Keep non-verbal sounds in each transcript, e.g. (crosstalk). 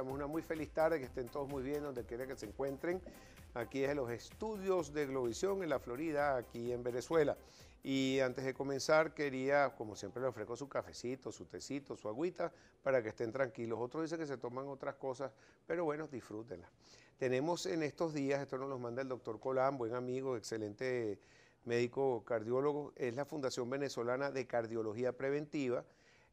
deseamos una muy feliz tarde, que estén todos muy bien donde quiera que se encuentren. Aquí es los estudios de Globovisión en la Florida, aquí en Venezuela. Y antes de comenzar, quería, como siempre, le ofrezco su cafecito, su tecito, su agüita, para que estén tranquilos. Otros dicen que se toman otras cosas, pero bueno, disfrútenla. Tenemos en estos días, esto nos lo manda el doctor Colán, buen amigo, excelente médico cardiólogo, es la Fundación Venezolana de Cardiología Preventiva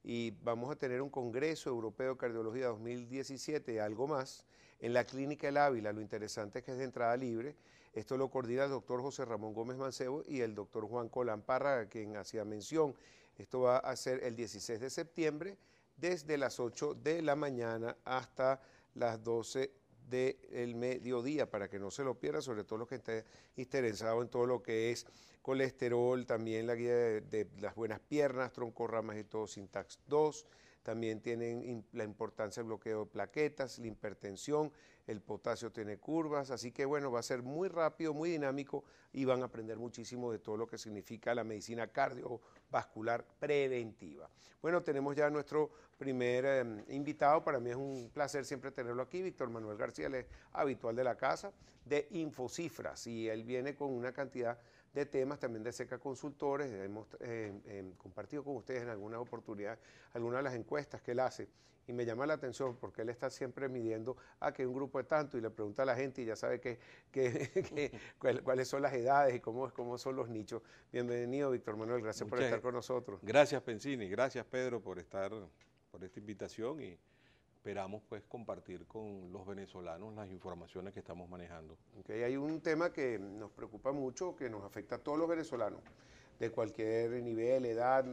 y vamos a tener un Congreso Europeo de Cardiología 2017 y algo más en la Clínica El Ávila. Lo interesante es que es de entrada libre. Esto lo coordina el doctor José Ramón Gómez Mancebo y el doctor Juan Colán Parra, quien hacía mención. Esto va a ser el 16 de septiembre desde las 8 de la mañana hasta las 12 del mediodía para que no se lo pierda, sobre todo los que estén interesados en todo lo que es colesterol, también la guía de, las buenas piernas, tronco, ramas y todo, Sintax 2 también tienen la importancia del bloqueo de plaquetas, la hipertensión, el potasio tiene curvas, así que bueno, va a ser muy rápido, muy dinámico y van a aprender muchísimo de todo lo que significa la medicina cardiovascular preventiva. Bueno, tenemos ya nuestro primer em, invitado, para mí es un placer siempre tenerlo aquí, Víctor Manuel García, él es habitual de la casa de Infocifras y él viene con una cantidad de temas también de Seca Consultores. Hemos eh, eh, compartido con ustedes en alguna oportunidad algunas de las encuestas que él hace y me llama la atención porque él está siempre midiendo a que un grupo de tanto y le pregunta a la gente y ya sabe que, que, (laughs) cuáles son las edades y cómo, cómo son los nichos. Bienvenido, Víctor Manuel, gracias por estar con nosotros. Gracias, Pensini, gracias, Pedro, por estar, por esta invitación y esperamos pues compartir con los venezolanos las informaciones que estamos manejando. Okay, hay un tema que nos preocupa mucho, que nos afecta a todos los venezolanos, de cualquier nivel, edad,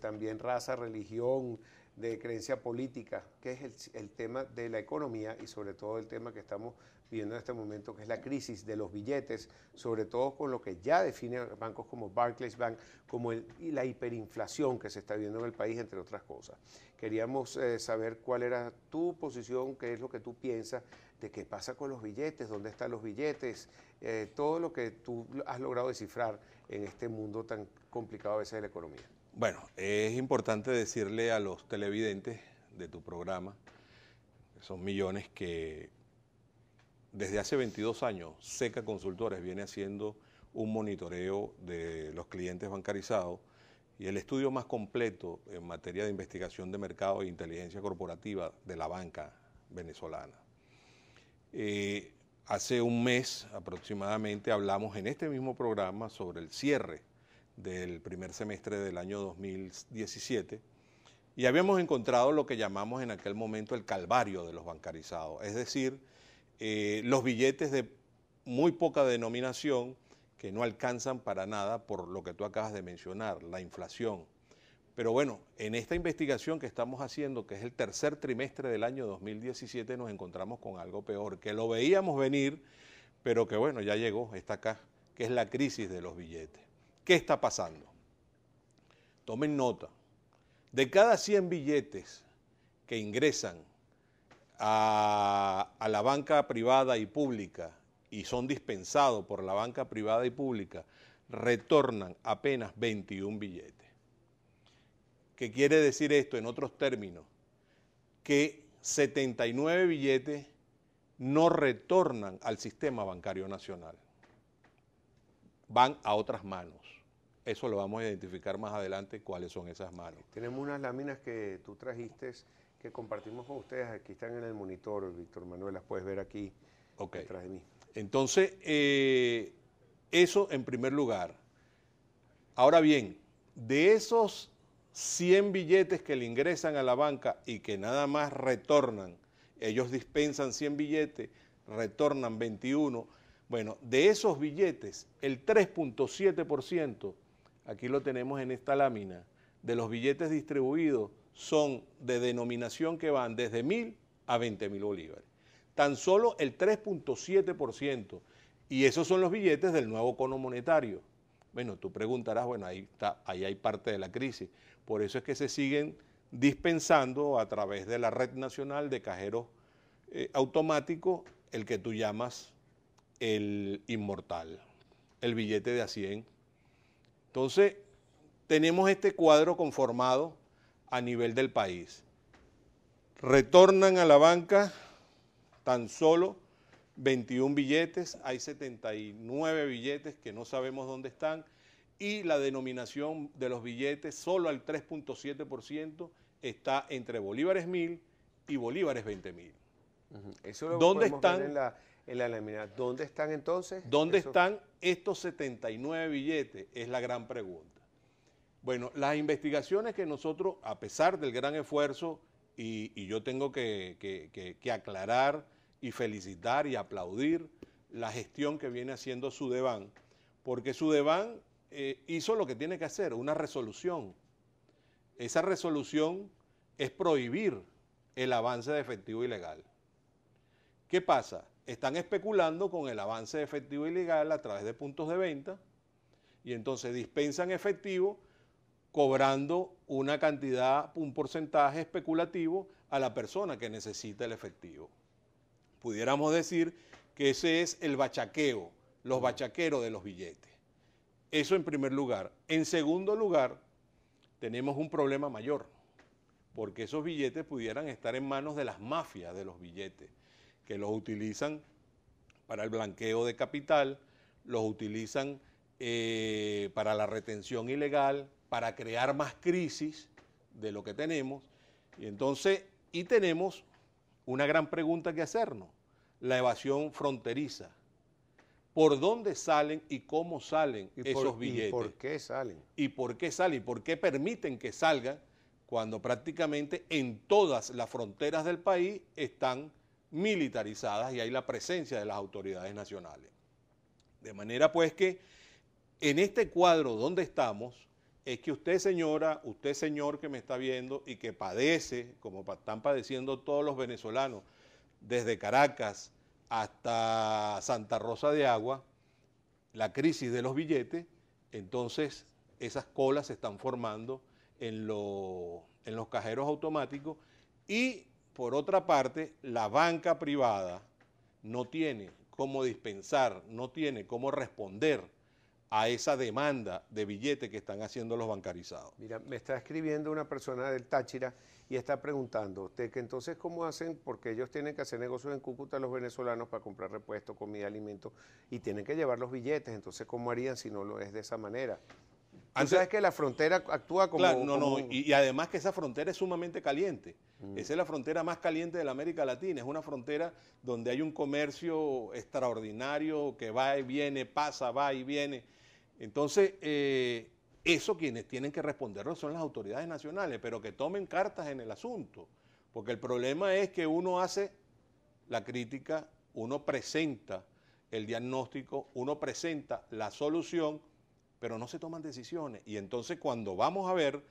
también raza, religión, de creencia política, que es el, el, tema de la economía y sobre todo el tema que estamos viviendo en este momento, que es la crisis de los billetes, sobre todo con lo que ya define bancos como Barclays Bank, como el, la hiperinflación que se está viendo en el país, entre otras cosas. Queríamos eh, saber cuál era tu posición, qué es lo que tú piensas de qué pasa con los billetes, dónde están los billetes, eh, todo lo que tú has logrado descifrar en este mundo tan complicado a veces de la economía. Bueno, es importante decirle a los televidentes de tu programa, son millones que desde hace 22 años, SECA Consultores viene haciendo un monitoreo de los clientes bancarizados y el estudio más completo en materia de investigación de mercado e inteligencia corporativa de la banca venezolana. Eh, hace un mes aproximadamente hablamos en este mismo programa sobre el cierre del primer semestre del año 2017 y habíamos encontrado lo que llamamos en aquel momento el calvario de los bancarizados, es decir, eh, los billetes de muy poca denominación que no alcanzan para nada por lo que tú acabas de mencionar, la inflación. Pero bueno, en esta investigación que estamos haciendo, que es el tercer trimestre del año 2017, nos encontramos con algo peor, que lo veíamos venir, pero que bueno, ya llegó, está acá, que es la crisis de los billetes. ¿Qué está pasando? Tomen nota. De cada 100 billetes que ingresan a, la banca privada y pública y son dispensados por la banca privada y pública, retornan apenas 21 billetes. ¿Qué quiere decir esto en otros términos? Que 79 billetes no retornan al sistema bancario nacional. Van a otras manos. Eso lo vamos a identificar más adelante cuáles son esas manos. Tenemos unas láminas que tú trajiste que compartimos con ustedes. Aquí están en el monitor, Víctor Manuel, las puedes ver aquí detrás de mí. Entonces, eh, eso en primer lugar. Ahora bien, de esos 100 billetes que le ingresan a la banca y que nada más retornan, ellos dispensan 100 billetes, retornan 21. Bueno, de esos billetes, el 3.7%, aquí lo tenemos en esta lámina, de los billetes distribuidos son de denominación que van desde 1.000 a 20.000 bolívares. Tan solo el 3.7%. Y esos son los billetes del nuevo cono monetario. Bueno, tú preguntarás, bueno, ahí, está, ahí hay parte de la crisis. Por eso es que se siguen dispensando a través de la red nacional de cajeros eh, automáticos el que tú llamas el inmortal, el billete de a 100. Entonces, tenemos este cuadro conformado a nivel del país. Retornan a la banca tan solo 21 billetes, hay 79 billetes que no sabemos dónde están y la denominación de los billetes solo al 3.7% está entre bolívares 1000 y bolívares 20.000. Eso lo ¿Dónde están en la, en la ¿Dónde están entonces? ¿Dónde están estos 79 billetes? Es la gran pregunta. Bueno, las investigaciones que nosotros, a pesar del gran esfuerzo, y, yo tengo que, aclarar y felicitar y aplaudir la gestión que viene haciendo Sudeban, porque Sudeban eh, hizo lo que tiene que hacer, una resolución. Esa resolución es prohibir el avance de efectivo ilegal. ¿Qué pasa? Están especulando con el avance de efectivo ilegal a través de puntos de venta y entonces dispensan efectivo cobrando una cantidad, un porcentaje especulativo a la persona que necesita el efectivo. Pudiéramos decir que ese es el bachaqueo, los bachaqueros de los billetes. Eso en primer lugar. En segundo lugar, tenemos un problema mayor, porque esos billetes pudieran estar en manos de las mafias de los billetes, que los utilizan para el blanqueo de capital, los utilizan eh, para la retención ilegal, para crear más crisis de lo que tenemos. Y entonces, y tenemos una gran pregunta que hacernos, la evasión fronteriza. ¿Por dónde salen y cómo salen ¿Y esos billetes? ¿Y por qué salen? ¿Y por qué salen? ¿Y por qué permiten que salgan cuando prácticamente en todas las fronteras del país están militarizadas y hay la presencia de las autoridades nacionales? De manera pues que en este cuadro donde estamos, es que usted señora, usted señor que me está viendo y que padece, como están padeciendo todos los venezolanos, desde Caracas hasta Santa Rosa de Agua, la crisis de los billetes, entonces esas colas se están formando en, en los cajeros automáticos y por otra parte la banca privada no tiene cómo dispensar, no tiene cómo responder a esa demanda de billetes que están haciendo los bancarizados. Mira, me está escribiendo una persona del Táchira y está preguntando, ¿usted que entonces cómo hacen, porque ellos tienen que hacer negocios en Cúcuta los venezolanos para comprar repuestos, comida, alimentos, y tienen que llevar los billetes, entonces cómo harían si no lo es de esa manera. Antes, ¿Tú que la frontera actúa como... no, y, además que esa frontera es sumamente caliente. Mm. Esa es la frontera más caliente de la América Latina. Es una frontera donde hay un comercio extraordinario que va y viene, pasa, va y viene entonces, eh, eso quienes tienen que responderlo son las autoridades nacionales, pero que tomen cartas en el asunto, porque el problema es que uno hace la crítica, uno presenta el diagnóstico, uno presenta la solución, pero no se toman decisiones. Y entonces cuando vamos a ver,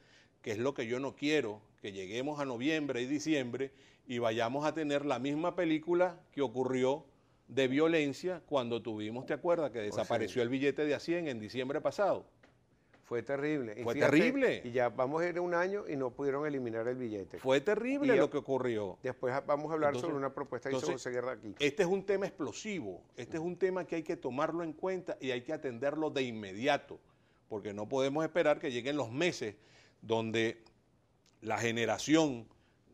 qué es lo que yo no quiero, que lleguemos a noviembre y diciembre y vayamos a tener la misma película que ocurrió de violencia cuando tuvimos, ¿te acuerdas? Que oh, desapareció el billete de a en diciembre pasado. Fue terrible. Fue terrible. Y ya vamos a ir un año y no pudieron eliminar el billete. Fue terrible lo que ocurrió. Después vamos a hablar sobre una propuesta que hizo José Guerra aquí. Este es un tema explosivo. Este es un tema que hay que tomarlo en cuenta y hay que atenderlo de inmediato. Porque no podemos esperar que lleguen los meses donde la generación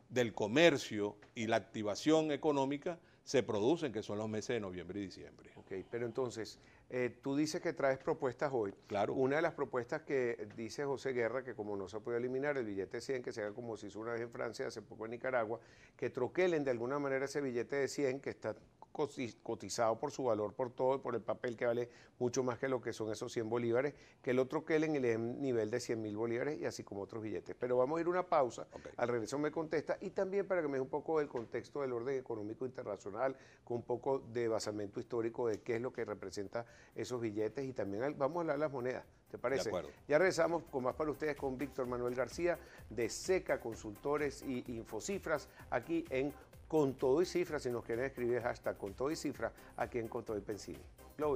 del comercio y la activación económica se producen, que son los meses de noviembre y diciembre. Ok, pero entonces, eh, tú dices que traes propuestas hoy. Claro. Una de las propuestas que dice José Guerra, que como no se puede eliminar el billete 100, que se haga como se hizo una vez en Francia, hace poco en Nicaragua, que troquelen de alguna manera ese billete de 100 que está cotizado por su valor, por todo y por el papel que vale mucho más que lo que son esos 100 bolívares, que el otro que en el em, nivel de 100 mil bolívares y así como otros billetes. Pero vamos a ir una pausa, al regreso me contesta y también para que me dé un poco el contexto del orden económico internacional, con un poco de basamento histórico de qué es lo que representa esos billetes y también vamos a hablar de las monedas. ¿Te parece? Ya regresamos con más para ustedes con Víctor Manuel García de Seca Consultores y Infocifras aquí en con todo y cifras, si nos quieren escribir hashtag con todo y cifras, aquí en Con y Pensini. Lo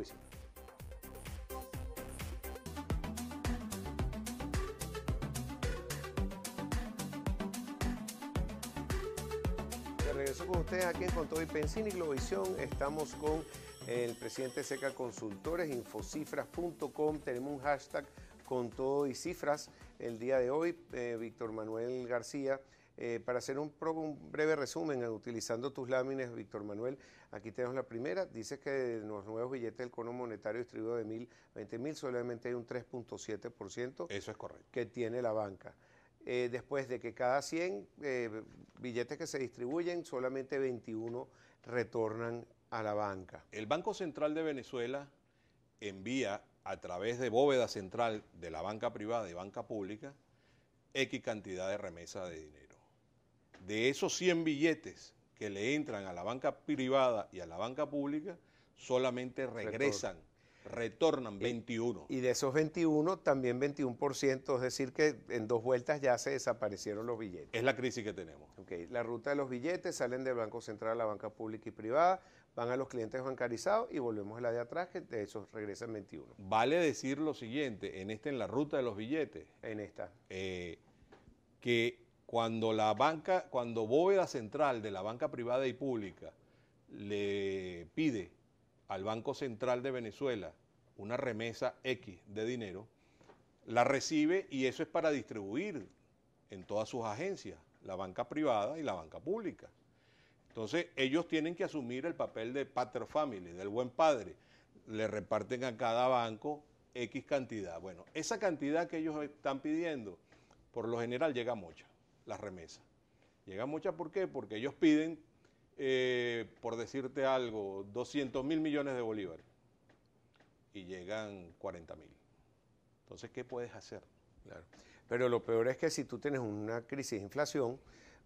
regreso con ustedes aquí en Con y Pensini, Globovisión. Estamos con el presidente Seca Consultores, infocifras.com. Tenemos un hashtag con todo y cifras el día de hoy. Eh, Víctor Manuel García eh, para hacer un, breve resumen, eh, utilizando tus láminas, Víctor Manuel, aquí tenemos la primera. Dices que de los nuevos billetes del cono monetario distribuido de mil, 20 mil, solamente hay un 3.7%. Eso es correcto. Que tiene la banca. Eh, después de que cada 100 billetes que se distribuyen, solamente 21 retornan a la banca. El Banco Central de Venezuela envía a través de bóveda central de la banca privada y banca pública X cantidad de remesa de dinero de esos 100 billetes que le entran a la banca privada y a la banca pública, solamente regresan, retornan 21. Y de esos 21, también 21%, es decir, que en dos vueltas ya se desaparecieron los billetes. Es la crisis que tenemos. Ok, la ruta de los billetes salen del Banco Central a la banca pública y privada, van a los clientes bancarizados y volvemos a la de atrás, que de esos regresan 21. Vale decir lo siguiente, en esta, en la ruta de los billetes. En esta. Eh, que cuando la banca, cuando bóveda central de la banca privada y pública le pide al Banco Central de Venezuela una remesa X de dinero, la recibe y eso es para distribuir en todas sus agencias, la banca privada y la banca pública. Entonces ellos tienen que asumir el papel de pater family, del buen padre. Le reparten a cada banco X cantidad. Bueno, esa cantidad que ellos están pidiendo, por lo general llega mucha las remesas. Llegan muchas, ¿por qué? Porque ellos piden, eh, por decirte algo, 200 mil millones de bolívares y llegan 40 mil. Entonces, ¿qué puedes hacer? Claro. Pero lo peor es que si tú tienes una crisis de inflación,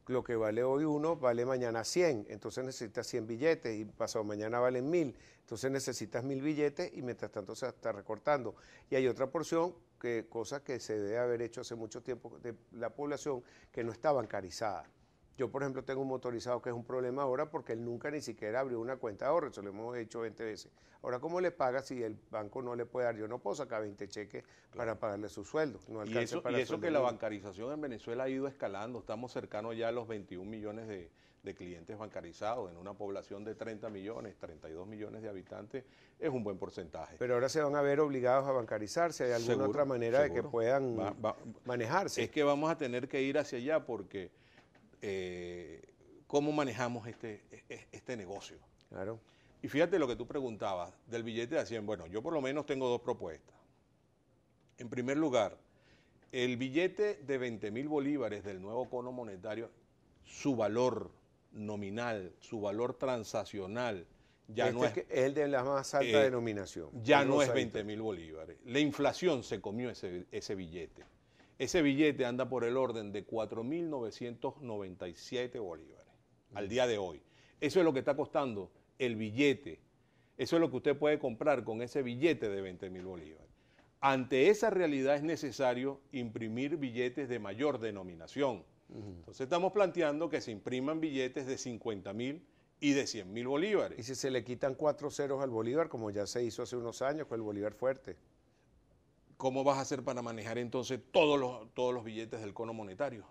lo que vale hoy uno vale mañana 100, entonces necesitas 100 billetes y pasado mañana valen mil, entonces necesitas mil billetes y mientras tanto se está recortando. Y hay otra porción que, cosa que se debe haber hecho hace mucho tiempo de la población que no está bancarizada. Yo, por ejemplo, tengo un motorizado que es un problema ahora porque él nunca ni siquiera abrió una cuenta de ahorro, eso lo hemos hecho 20 veces. Ahora, ¿cómo le paga si el banco no le puede dar? Yo no puedo sacar 20 cheques para pagarle su sueldo. No y eso, y eso que la bancarización en Venezuela ha ido escalando, estamos cercanos ya a los 21 millones de, de clientes bancarizados en una población de 30 millones, 32 millones de habitantes, es un buen porcentaje. Pero ahora se van a ver obligados a bancarizarse, ¿hay alguna otra manera de que puedan manejarse? Es que vamos a tener que ir hacia allá porque eh, ¿cómo manejamos este, e, este negocio? Claro. Y fíjate lo que tú preguntabas del billete de 100. Bueno, yo por lo menos tengo dos propuestas. En primer lugar, el billete de 20 mil bolívares del nuevo cono monetario, su valor nominal, su valor transaccional, ya este no es, el de la más alta eh, denominación. Ya no es 20 mil bolívares. La inflación se comió ese, ese billete. Ese billete anda por el orden de 4.997 bolívares al día de hoy. Eso es lo que está costando el billete. Eso es lo que usted puede comprar con ese billete de 20 mil bolívares. Ante esa realidad es necesario imprimir billetes de mayor denominación. Entonces estamos planteando que se impriman billetes de 50 mil y de 100 mil bolívares. ¿Y si se le quitan cuatro ceros al bolívar, como ya se hizo hace unos años con el bolívar fuerte? ¿Cómo vas a hacer para manejar entonces todos los, todos los billetes del cono monetario?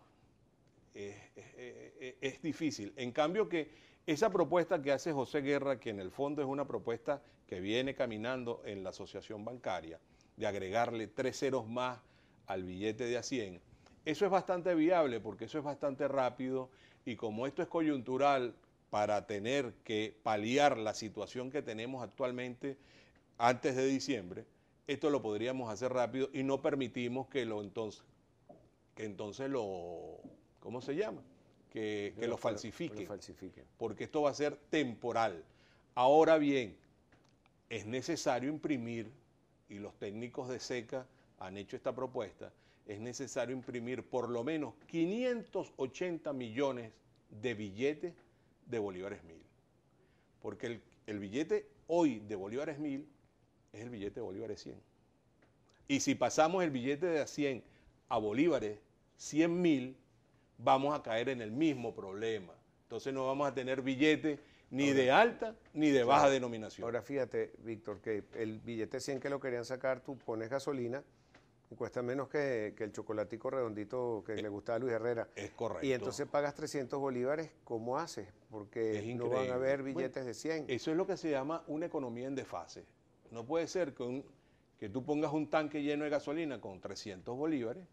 Es, difícil. En cambio que esa propuesta que hace José Guerra, que en el fondo es una propuesta que viene caminando en la asociación bancaria, de agregarle tres ceros más al billete de a 100, eso es bastante viable porque eso es bastante rápido y como esto es coyuntural para tener que paliar la situación que tenemos actualmente antes de diciembre, esto lo podríamos hacer rápido y no permitimos que lo entonces, que entonces lo, ¿cómo se llama? Que, lo, falsifiquen. Porque esto va a ser temporal. Ahora bien, es necesario imprimir, y los técnicos de SECA han hecho esta propuesta, es necesario imprimir por lo menos 580 millones de billetes de bolívares 1000. Porque el, billete hoy de bolívares 1000 es el billete de bolívares 100. Y si pasamos el billete de 100 a bolívares 100.000, vamos a caer en el mismo problema. Entonces no vamos a tener billetes ni de alta ni de baja denominación. Ahora fíjate, Víctor, que el billete 100 que lo querían sacar, tú pones gasolina cuesta menos que, el chocolatico redondito que eh, le gusta a Luis Herrera. Es correcto. Y entonces pagas 300 bolívares, ¿cómo haces? Porque no van a haber billetes de 100. Eso es lo que se llama una economía en desfase. No puede ser que, que tú pongas un tanque lleno de gasolina con 300 bolívares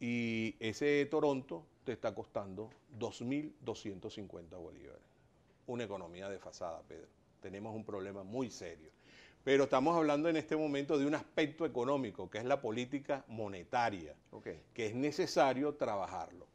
y ese Toronto te está costando 2.250 bolívares. Una economía desfasada, Pedro. Tenemos un problema muy serio. Pero estamos hablando en este momento de un aspecto económico, que es la política monetaria, que es necesario trabajarlo.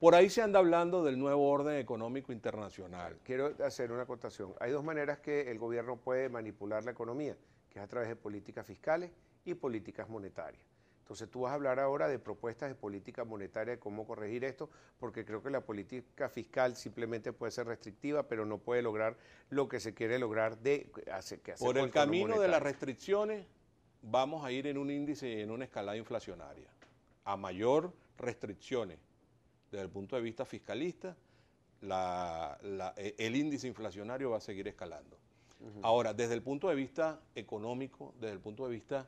Por ahí se anda hablando del nuevo orden económico internacional. Quiero hacer una acotación. Hay dos maneras que el gobierno puede manipular la economía, que es a través de políticas fiscales y políticas monetarias. Entonces tú vas a hablar ahora de propuestas de política monetaria, de cómo corregir esto, porque creo que la política fiscal simplemente puede ser restrictiva, pero no puede lograr lo que se quiere lograr de hacer que Por el camino de las restricciones vamos a ir en un índice, en una escalada inflacionaria. A mayor restricciones desde el punto de vista fiscalista, e, el índice inflacionario va a seguir escalando. Ahora, desde el punto de vista económico, desde el punto de vista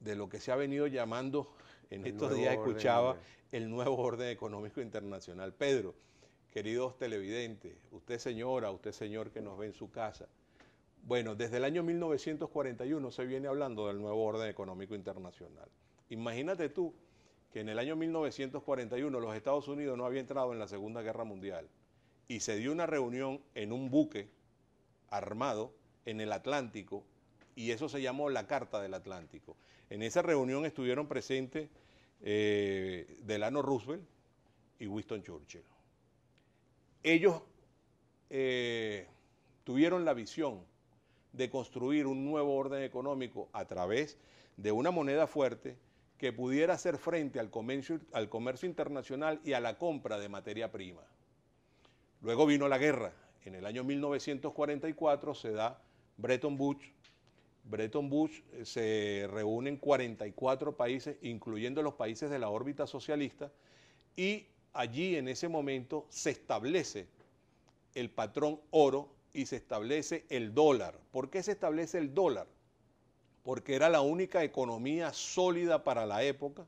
de lo que se ha venido llamando en estos días escuchaba el nuevo orden económico internacional. Pedro, queridos televidentes, usted señora, usted señor que nos ve en su casa, bueno, desde el año 1941 se viene hablando del nuevo orden económico internacional. Imagínate tú que en el año 1941 los Estados Unidos no habían entrado en la Segunda Guerra Mundial y se dio una reunión en un buque armado en el Atlántico y eso se llamó la Carta del Atlántico. En esa reunión estuvieron presentes eh, Delano Roosevelt y Winston Churchill. Ellos eh, tuvieron la visión de construir un nuevo orden económico a través de una moneda fuerte que pudiera hacer frente al comercio, al comercio internacional y a la compra de materia prima. Luego vino la guerra. En el año 1944 se da Bretton Woods Bretton Woods eh, se reúnen 44 países, incluyendo los países de la órbita socialista, y allí en ese momento se establece el patrón oro y se establece el dólar. ¿Por qué se establece el dólar? Porque era la única economía sólida para la época.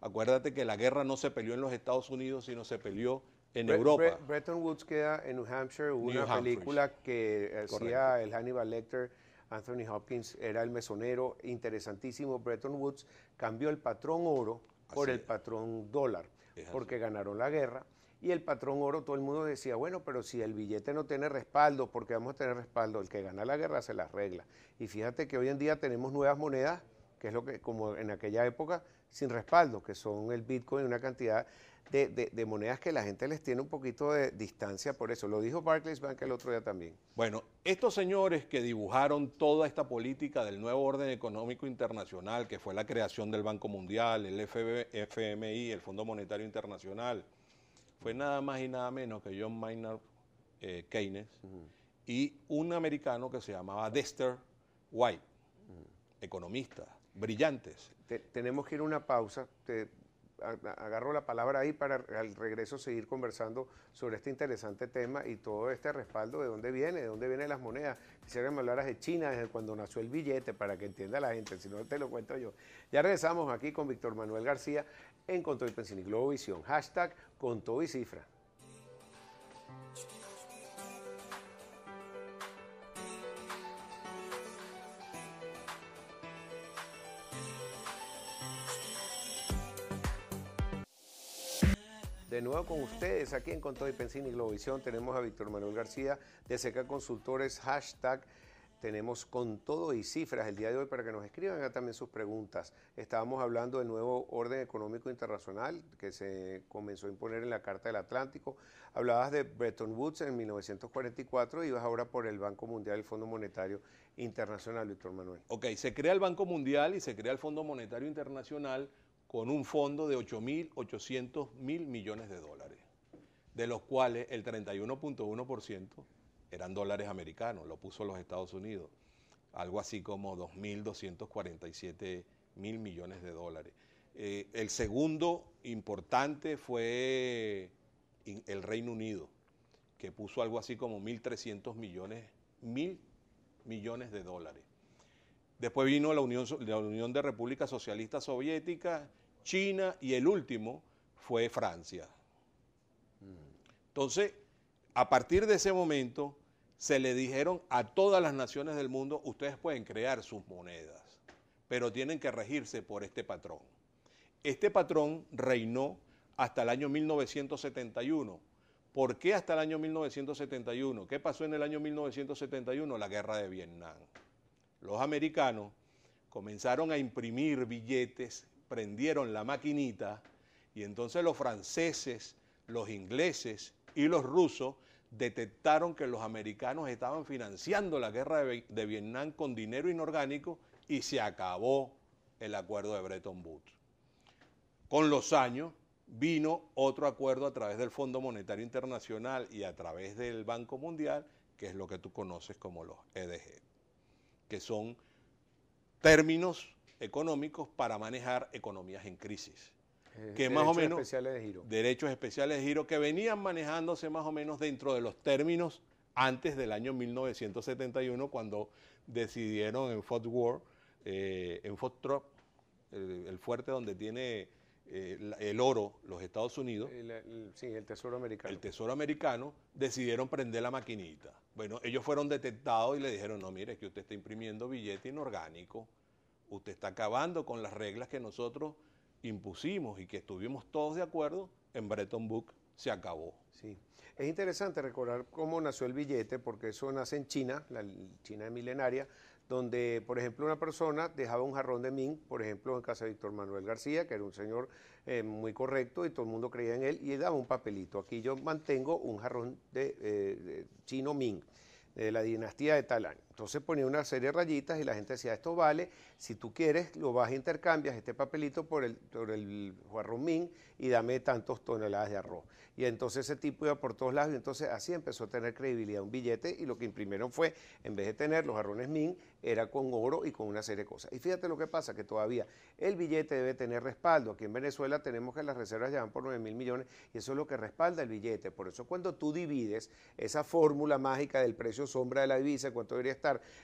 Acuérdate que la guerra no se peleó en los Estados Unidos, sino se peleó en Europa. Bretton Woods queda en New Hampshire, una película que eh, hacía el Hannibal Lecter Anthony Hopkins era el mesonero, interesantísimo. Bretton Woods cambió el patrón oro por el patrón dólar, porque ganaron la guerra. Y el patrón oro, todo el mundo decía, bueno, pero si el billete no tiene respaldo, porque vamos a tener respaldo, el que gana la guerra se la arregla. Y fíjate que hoy en día tenemos nuevas monedas, que es lo que, como en aquella época, sin respaldo, que son el Bitcoin, una cantidad de, monedas que la gente les tiene un poquito de distancia por eso. Lo dijo Barclays Bank el otro día también. Bueno, estos señores que dibujaron toda esta política del nuevo orden económico internacional, que fue la creación del Banco Mundial, el FMI, el Fondo Monetario Internacional, fue nada más y nada menos que John Maynard eh, Keynes y un americano que se llamaba Dexter White, Economistas, brillantes. tenemos que ir a una pausa agarro la palabra ahí para al regreso seguir conversando sobre este interesante tema y todo este respaldo de dónde viene, de dónde vienen las monedas. Quisiera que me hablaras de China desde cuando nació el billete para que entienda la gente, si no te lo cuento yo. Ya regresamos aquí con Víctor Manuel García en y Pensil y Globovisión. Hashtag con y cifra. de nuevo con ustedes aquí en Contado y Pensini y Globovisión. Tenemos a Víctor Manuel García de Seca Consultores, hashtag. Tenemos con todo y cifras el día de hoy para que nos escriban también sus preguntas. Estábamos hablando del nuevo orden económico internacional que se comenzó a imponer en la Carta del Atlántico. Hablabas de Bretton Woods en 1944 y vas ahora por el Banco Mundial, el Fondo Monetario Internacional, Víctor Manuel. Ok, se crea el Banco Mundial y se crea el Fondo Monetario Internacional con un fondo de 8.800 mil millones de dólares, de los cuales el 31.1% eran dólares americanos, lo puso los Estados Unidos, algo así como 2.247 mil millones de dólares. Eh, el segundo importante fue el Reino Unido, que puso algo así como 1.300 millones, mil millones de dólares. Después vino la Unión, la Unión de Repúblicas Socialistas Soviéticas China y el último fue Francia. Entonces, a partir de ese momento, se le dijeron a todas las naciones del mundo, ustedes pueden crear sus monedas, pero tienen que regirse por este patrón. Este patrón reinó hasta el año 1971. ¿Por qué hasta el año 1971? ¿Qué pasó en el año 1971? La guerra de Vietnam. Los americanos comenzaron a imprimir billetes prendieron la maquinita y entonces los franceses, los ingleses y los rusos detectaron que los americanos estaban financiando la guerra de, Vietnam con dinero inorgánico y se acabó el acuerdo de Bretton Woods. Con los años vino otro acuerdo a través del Fondo Monetario Internacional y a través del Banco Mundial, que es lo que tú conoces como los EDG, que son términos económicos para manejar economías en crisis. Eh, que más o menos especiales de giro. derechos especiales de giro que venían manejándose más o menos dentro de los términos antes del año 1971 cuando decidieron en Fort Worth, eh, en Fort Trump, el, fuerte donde tiene eh, el, oro los Estados Unidos. sí, el Tesoro Americano. El Tesoro Americano decidieron prender la maquinita. Bueno, ellos fueron detectados y le dijeron, no, mire, es que usted está imprimiendo billete inorgánico usted está acabando con las reglas que nosotros impusimos y que estuvimos todos de acuerdo en Bretton Woods se acabó. Sí, es interesante recordar cómo nació el billete, porque eso nace en China, la China milenaria, donde, por ejemplo, una persona dejaba un jarrón de Ming, por ejemplo, en casa de Víctor Manuel García, que era un señor eh, muy correcto y todo el mundo creía en él, y daba un papelito. Aquí yo mantengo un jarrón de, eh, chino Ming, de la dinastía de Talán. Entonces ponía una serie de rayitas y la gente decía, esto vale, si tú quieres, lo vas e intercambias este papelito por el, por el y dame tantos toneladas de arroz. Y entonces ese tipo iba por todos lados y entonces así empezó a tener credibilidad un billete y lo que imprimieron fue, en vez de tener los jarrones min, era con oro y con una serie de cosas. Y fíjate lo que pasa, que todavía el billete debe tener respaldo. Aquí en Venezuela tenemos que las reservas ya van por 9 mil millones y eso es lo que respalda el billete. Por eso cuando tú divides esa fórmula mágica del precio sombra de la divisa, cuánto deberías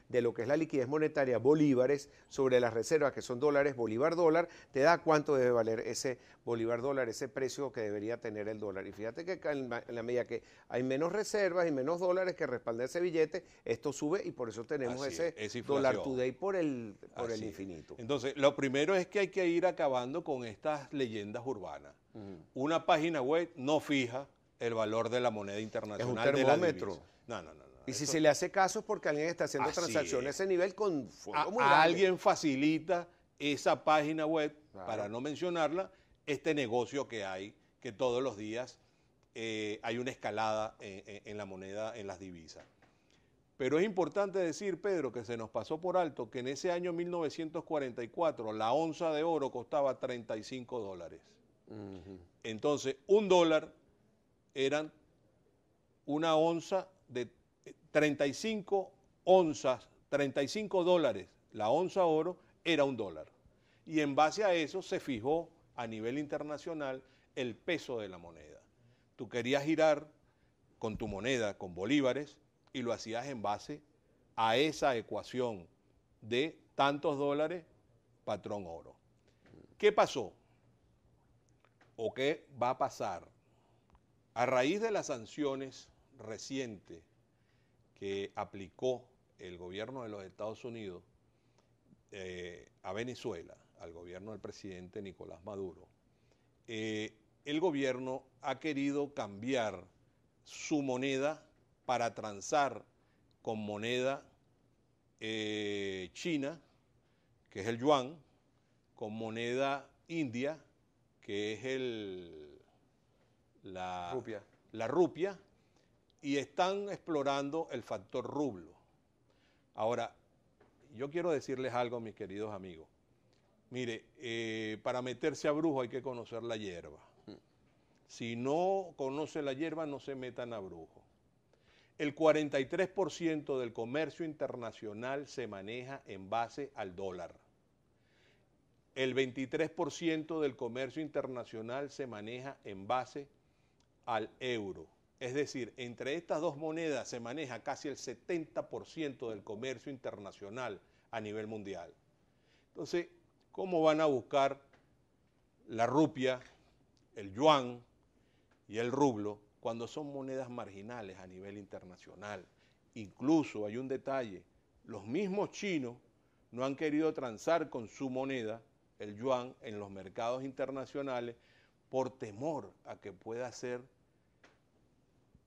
de lo que es la liquidez monetaria bolívares sobre las reservas que son dólares, bolívar dólar, te da cuánto debe valer ese bolívar dólar, ese precio que debería tener el dólar. Y fíjate que en la medida que hay menos reservas y menos dólares que respalda ese billete, esto sube y por eso tenemos ese dólar today por el, por el infinito. Entonces, lo primero es que hay que ir acabando con estas leyendas urbanas. Una página web no fija el valor de la moneda internacional. Es un termómetro. no, no, no. Y si se le hace caso es porque alguien está haciendo ah, transacciones a ese nivel con alguien facilita esa página web, para no mencionarla, este negocio que hay, que todos los días eh, hay una escalada en, la moneda, en las divisas. Pero es importante decir, Pedro, que se nos pasó por alto que en ese año 1944 la onza de oro costaba 35 dólares. Entonces, un dólar eran una onza de 35 onzas, 35 dólares, la onza oro era un dólar. Y en base a eso se fijó a nivel internacional el peso de la moneda. Tú querías girar con tu moneda, con bolívares, y lo hacías en base a esa ecuación de tantos dólares, patrón oro. ¿Qué pasó? ¿O qué va a pasar? A raíz de las sanciones recientes que aplicó el gobierno de los Estados Unidos eh, a Venezuela, al gobierno del presidente Nicolás Maduro, eh, el gobierno ha querido cambiar su moneda para transar con moneda eh, china, que es el yuan, con moneda india, que es el, la rupia, y están explorando el factor rublo. Ahora, yo quiero decirles algo, mis queridos amigos. Mire, eh, para meterse a brujo hay que conocer la hierba. Si no conoce la hierba, no se metan a brujo. El 43% del comercio internacional se maneja en base al dólar. El 23% del comercio internacional se maneja en base al euro es decir, entre estas dos monedas se maneja casi el 70% del comercio internacional a nivel mundial. Entonces, ¿cómo van a buscar la rupia, el yuan y el rublo cuando son monedas marginales a nivel internacional? Incluso hay un detalle, los mismos chinos no han querido transar con su moneda, el yuan, en los mercados internacionales por temor a que pueda ser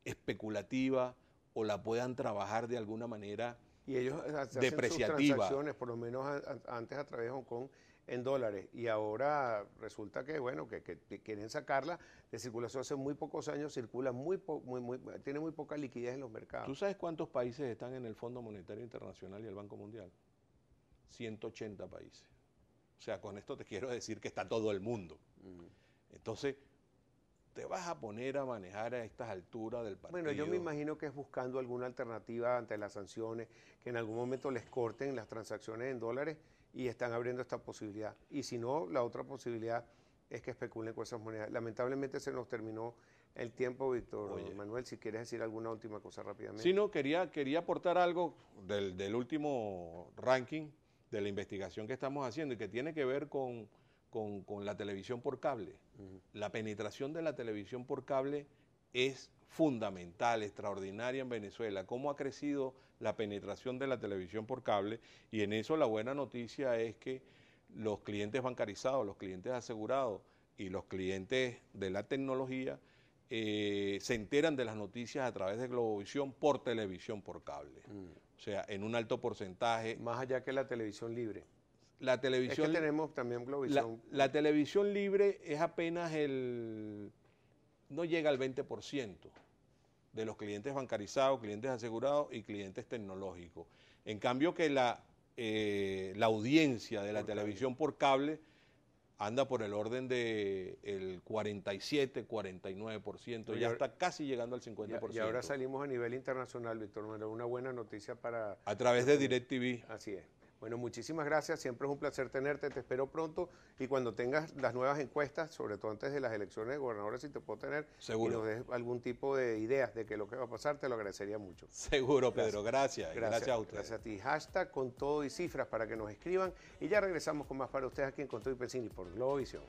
especulativa o la puedan trabajar de alguna manera y ellos eh, Hacen sus transacciones, por lo menos antes a través de Hong Kong en dólares y ahora resulta que bueno que, quieren sacarla de circulación hace muy pocos años circula muy, muy, tiene muy poca liquidez en los mercados. ¿Tú sabes cuántos países están en el Fondo Monetario Internacional y el Banco Mundial? 180 países. O sea, con esto te quiero decir que está todo el mundo. Entonces, te vas a poner a manejar a estas alturas del partido. Bueno, yo me imagino que es buscando alguna alternativa ante las sanciones, que en algún momento les corten las transacciones en dólares y están abriendo esta posibilidad. Y si no, la otra posibilidad es que especulen con esas monedas. Lamentablemente se nos terminó el tiempo, Víctor Manuel, si quieres decir alguna última cosa rápidamente. Sí, no, quería, quería aportar algo del último ranking de la investigación que estamos haciendo y que tiene que ver con con, la televisión por cable. La penetración de la televisión por cable es fundamental, extraordinaria en Venezuela, cómo ha crecido la penetración de la televisión por cable y en eso la buena noticia es que los clientes bancarizados, los clientes asegurados y los clientes de la tecnología eh, se enteran de las noticias a través de Globovisión por televisión por cable. Mm. O sea, en un alto porcentaje. Más allá que la televisión libre la televisión... tenemos también La, televisión libre es apenas el... no llega al 20% de los clientes bancarizados, clientes asegurados y clientes tecnológicos. En cambio que la, eh, la audiencia de la televisión por cable anda por el orden del el 47, 49%, ya está casi llegando al 50%. Y, ahora salimos a nivel internacional, Víctor, una buena noticia para... A través de DirecTV. Así es. Bueno, muchísimas gracias, siempre es un placer tenerte, te espero pronto y cuando tengas las nuevas encuestas, sobre todo antes de las elecciones de gobernadores, si te puedo tener y nos des algún tipo de ideas de que lo que va a pasar, te lo agradecería mucho. Seguro, Pedro, gracias. Gracias, a ustedes. Gracias a ti. Hashtag con todo y cifras para que nos escriban y ya regresamos con más para ustedes aquí en Con y Pensini por Globovisión.